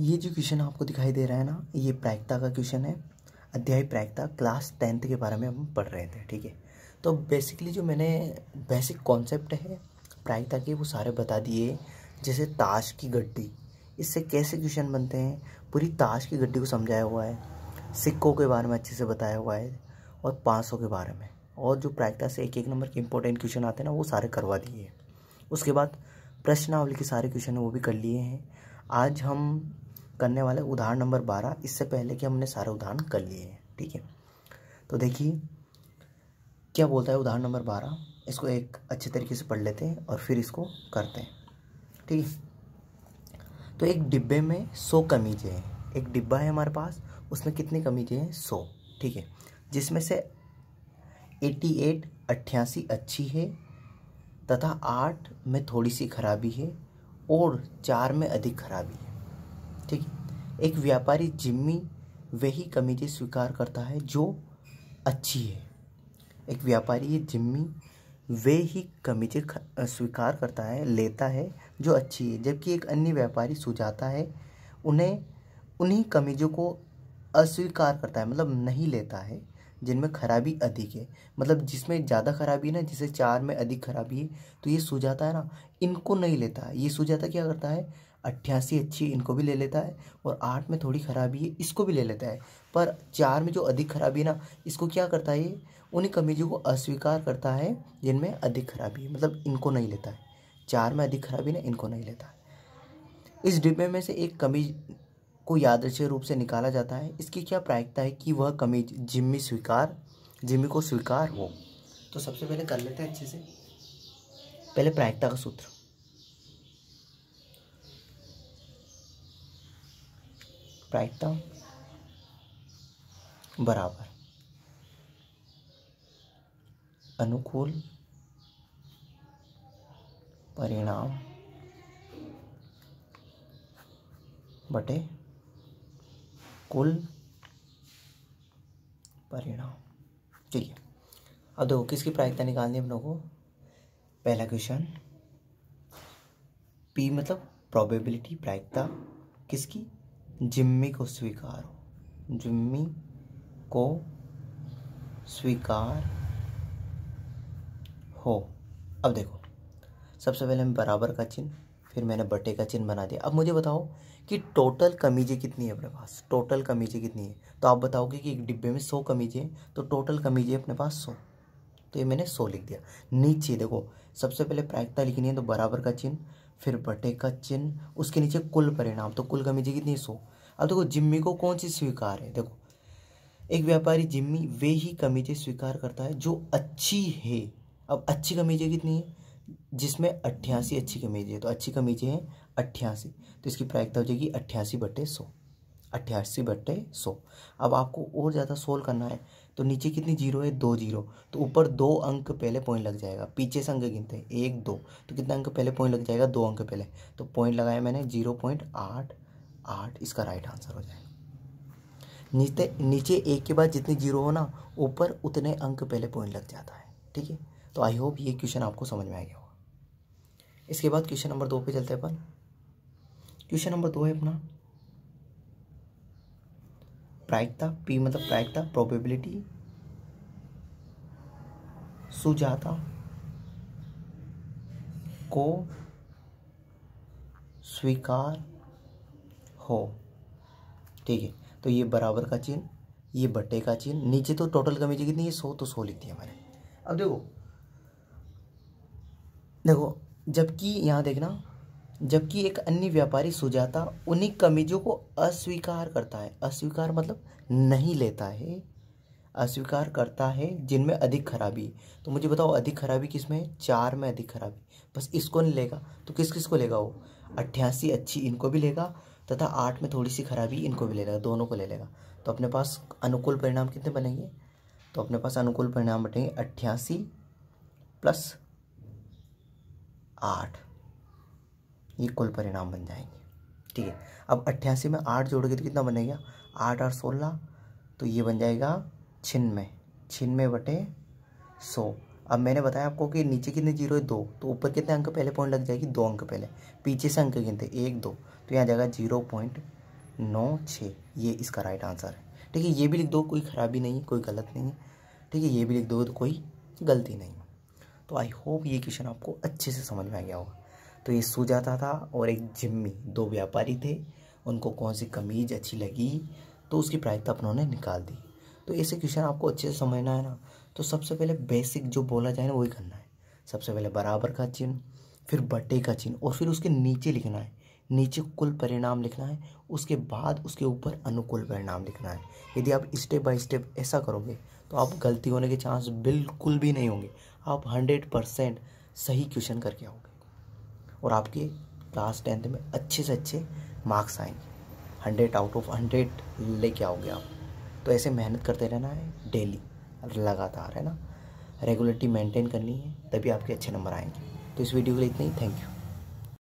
ये जो क्वेश्चन आपको दिखाई दे रहा है ना ये प्रायिकता का क्वेश्चन है अध्याय प्रायिकता क्लास टेंथ के बारे में हम पढ़ रहे थे ठीक है तो बेसिकली जो मैंने बेसिक कॉन्सेप्ट है प्रायिकता के वो सारे बता दिए जैसे ताश की गड्डी इससे कैसे क्वेश्चन बनते हैं पूरी ताश की गड्डी को समझाया हुआ है सिक्कों के बारे में अच्छे से बताया हुआ है और पाँच के बारे में और जो प्रायिकता से एक एक नंबर के इंपॉर्टेंट क्वेश्चन आते हैं ना वो सारे करवा दिए उसके बाद प्रश्नावली के सारे क्वेश्चन वो भी कर लिए हैं आज हम करने वाले उदाहरण नंबर बारह इससे पहले कि हमने सारे उदाहरण कर लिए हैं ठीक है तो देखिए क्या बोलता है उदाहरण नंबर बारह इसको एक अच्छे तरीके से पढ़ लेते हैं और फिर इसको करते हैं ठीक है तो एक डिब्बे में सौ कमीजें हैं एक डिब्बा है हमारे पास उसमें कितनी कमीजें हैं सौ ठीक है जिसमें से एट्टी एट अट्ठासी अच्छी है तथा आठ में थोड़ी सी खराबी है और चार में अधिक खराबी है एक व्यापारी जिम्मी वही कमीजें स्वीकार करता है जो अच्छी है एक व्यापारी जिम्मी वे ही कमीटी स्वीकार करता है लेता है जो अच्छी है जबकि एक अन्य व्यापारी सुझाता है उन्हें उन्हीं कमीजों को अस्वीकार करता है मतलब नहीं लेता है जिनमें खराबी अधिक है मतलब जिसमें ज़्यादा खराबी है ना जिसे चार में अधिक खराबी है तो ये सुझाता है ना इनको नहीं लेता है ये सुझाता क्या करता है अट्ठासी अच्छी इनको भी ले लेता है और आठ में थोड़ी खराबी है इसको भी ले लेता है पर चार में जो अधिक खराबी है ना इसको क्या करता है ये उन कमीजों को अस्वीकार करता है जिनमें अधिक खराबी है मतलब इनको नहीं लेता है चार में अधिक खराबी ना इनको नहीं लेता है इस डिब्बे में से एक कमीज को यादृश्य रूप से निकाला जाता है इसकी क्या प्रायिकता है कि वह कमीज जिम्मी स्वीकार जिम्मी को स्वीकार हो तो सबसे पहले कर लेते हैं अच्छे से पहले प्रायिकता का सूत्र स्प्राइट डाउन बराबर अनुकूल परिणाम बटे कुल परिणाम ठीक है अब दो किसकी प्रायिकता निकालनी है हम लोगों को पहला क्वेश्चन पी मतलब प्रोबेबिलिटी प्रायिकता किसकी जिम्मी को स्वीकार हो जिम्मी को स्वीकार हो अब देखो सबसे पहले मैं बराबर का चिन्ह फिर मैंने बटे का चिन्ह बना दिया अब मुझे बताओ कि टोटल कमीजें कितनी है अपने पास टोटल कमीजें कितनी है तो आप बताओगे कि एक डिब्बे में सौ कमीजें हैं तो टोटल कमीजें अपने पास सौ तो ये मैंने सौ लिख दिया नीचे देखो सबसे पहले प्रायिकता लिखनी है तो बराबर का चिन्ह फिर बटे का चिन्ह उसके नीचे कुल परिणाम तो कुल का कितनी सौ अब देखो जिम्मी को कौन सी स्वीकार है देखो एक व्यापारी जिम्मी वे ही कमीजें स्वीकार करता है जो अच्छी है अब अच्छी कमीजे कितनी है जिसमें अट्ठासी अच्छी है तो अच्छी कमीजें हैं अट्ठासी तो इसकी प्रायिकता हो जाएगी अट्ठासी बटे सौ अट्ठासी बट्टे सौ अब आपको और ज़्यादा सोल्व करना है तो नीचे कितनी जीरो है दो जीरो तो ऊपर दो अंक पहले पॉइंट लग जाएगा पीछे से अंक गिनते हैं एक दो तो कितने अंक पहले पॉइंट लग जाएगा दो अंक पहले तो पॉइंट लगाया मैंने जीरो पॉइंट आठ आठ इसका राइट आंसर हो जाएगा नीचे नीचे एक के बाद जितनी जीरो हो ना ऊपर उतने अंक पहले पॉइंट लग जाता है ठीक है तो आई होप ये क्वेश्चन आपको समझ में आ गया होगा इसके बाद क्वेश्चन नंबर दो पे चलते हैं अपन क्वेश्चन नंबर दो है अपना प्रायिकता पी मतलब प्रायिकता प्रोबेबिलिटी सुजाता को स्वीकार हो ठीक है तो ये बराबर का चिन्ह ये बट्टे का चिन्ह नीचे तो टोटल कमेजी कितनी है सो तो सो लिख दिया मैंने अब देखो देखो जबकि यहाँ देखना जबकि एक अन्य व्यापारी सुजाता उन्हीं कमीजों को अस्वीकार करता है अस्वीकार मतलब नहीं लेता है अस्वीकार करता है जिनमें अधिक खराबी तो मुझे बताओ अधिक खराबी किस में है चार में अधिक खराबी बस इसको नहीं लेगा तो किस किस को लेगा वो अट्ठासी अच्छी इनको भी लेगा तथा आठ में थोड़ी सी खराबी इनको भी ले लेगा दोनों को ले लेगा तो अपने पास अनुकूल परिणाम कितने बनेंगे तो अपने पास अनुकूल परिणाम बनेंगे अट्ठासी प्लस आठ इक्वल परिणाम बन जाएंगे ठीक है अब अट्ठासी में आठ जोड़ोगे तो कितना बनेगा आठ और सोलह तो ये बन जाएगा छिन में छिन में बटे सौ अब मैंने बताया आपको कि नीचे कितने जीरो है दो तो ऊपर कितने अंक पहले पॉइंट लग जाएगी दो अंक पहले पीछे से अंक गिनते एक दो तो यहाँ जाएगा जीरो पॉइंट नौ छः ये इसका राइट आंसर है ठीक है ये भी लिख दो कोई ख़राबी नहीं है कोई गलत नहीं है ठीक है ये भी लिख दो तो कोई गलती नहीं है तो आई होप ये क्वेश्चन आपको अच्छे से समझ में आ गया होगा तो ये सुजाता था और एक जिम्मी दो व्यापारी थे उनको कौन सी कमीज़ अच्छी लगी तो उसकी प्राइस तक उन्होंने निकाल दी तो ऐसे क्वेश्चन आपको अच्छे से समझना है ना तो सबसे पहले बेसिक जो बोला जाए ना वही करना है सबसे पहले बराबर का चिन्ह फिर बटे का चिन्ह और फिर उसके नीचे लिखना है नीचे कुल परिणाम लिखना है उसके बाद उसके ऊपर अनुकूल परिणाम लिखना है यदि आप स्टेप बाय स्टेप ऐसा करोगे तो आप गलती होने के चांस बिल्कुल भी नहीं होंगे आप हंड्रेड परसेंट सही क्वेश्चन करके आओगे और आपके क्लास टेंथ में अच्छे से अच्छे मार्क्स आएंगे हंड्रेड आउट ऑफ हंड्रेड लेके आओगे आप तो ऐसे मेहनत करते रहना है डेली लगातार है ना रेगुलरिटी मेंटेन करनी है तभी आपके अच्छे नंबर आएंगे तो इस वीडियो के लिए इतना ही थैंक यू